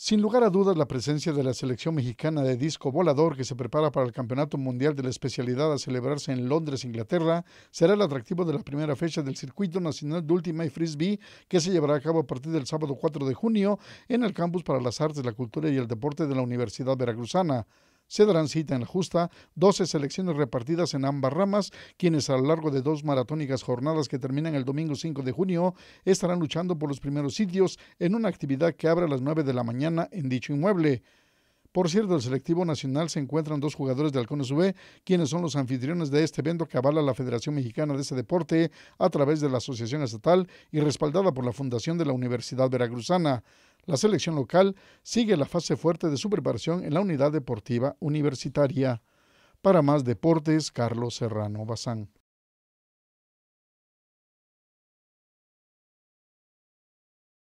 Sin lugar a dudas, la presencia de la selección mexicana de disco volador que se prepara para el Campeonato Mundial de la especialidad a celebrarse en Londres, Inglaterra, será el atractivo de la primera fecha del Circuito Nacional de ultimate y Frisbee que se llevará a cabo a partir del sábado 4 de junio en el Campus para las Artes, la Cultura y el Deporte de la Universidad Veracruzana. Se darán cita en la justa 12 selecciones repartidas en ambas ramas, quienes a lo largo de dos maratónicas jornadas que terminan el domingo 5 de junio estarán luchando por los primeros sitios en una actividad que abre a las 9 de la mañana en dicho inmueble. Por cierto, el selectivo nacional se encuentran dos jugadores de Halcones UB, quienes son los anfitriones de este evento que avala la Federación Mexicana de ese deporte a través de la Asociación Estatal y respaldada por la Fundación de la Universidad Veracruzana. La selección local sigue la fase fuerte de su preparación en la unidad deportiva universitaria. Para más deportes, Carlos Serrano Bazán.